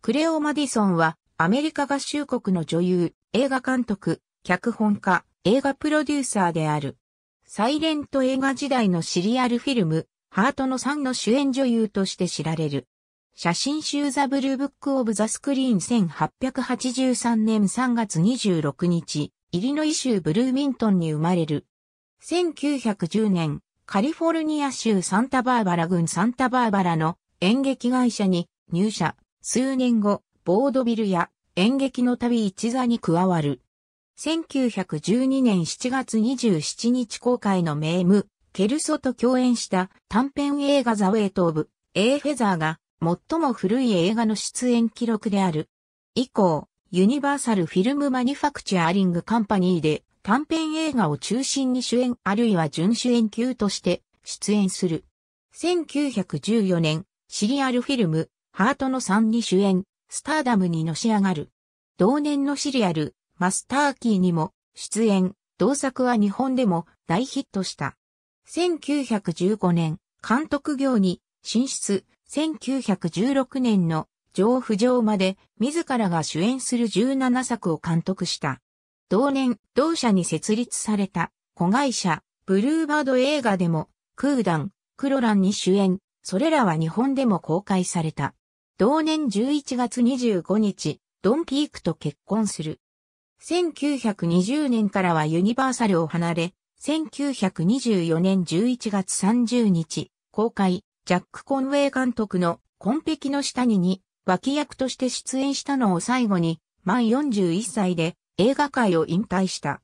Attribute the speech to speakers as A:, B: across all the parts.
A: クレオ・マディソンは、アメリカ合衆国の女優、映画監督、脚本家、映画プロデューサーである。サイレント映画時代のシリアルフィルム、ハートの3の主演女優として知られる。写真集ザ・ブルーブック・オブ・ザ・スクリーン1883年3月26日、イリノイ州ブルーミントンに生まれる。1910年、カリフォルニア州サンタバーバラ郡サンタバーバラの演劇会社に入社。数年後、ボードビルや演劇の旅一座に加わる。1912年7月27日公開の名ム、ケルソと共演した短編映画ザ・ウェイト・オブ・エーフェザーが最も古い映画の出演記録である。以降、ユニバーサル・フィルム・マニュファクチャーリング・カンパニーで短編映画を中心に主演あるいは準主演級として出演する。1914年、シリアルフィルム、ハートの3に主演、スターダムにのし上がる。同年のシリアル、マスターキーにも出演、同作は日本でも大ヒットした。1915年、監督業に進出、1916年の上浮上まで自らが主演する17作を監督した。同年、同社に設立された子会社、ブルーバード映画でも、クーダン、クロランに主演、それらは日本でも公開された。同年11月25日、ドン・ピークと結婚する。1920年からはユニバーサルを離れ、1924年11月30日、公開、ジャック・コンウェイ監督の、紺碧の下にに、脇役として出演したのを最後に、満41歳で映画界を引退した。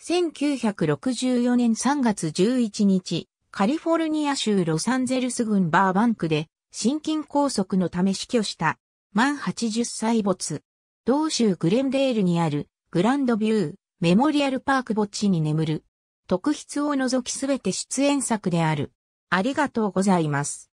A: 1964年3月11日、カリフォルニア州ロサンゼルス郡バーバンクで心筋梗塞のため死去した、満80歳没。同州グレンデールにある、グランドビュー、メモリアルパーク墓地に眠る。特筆を除きすべて出演作である。ありがとうございます。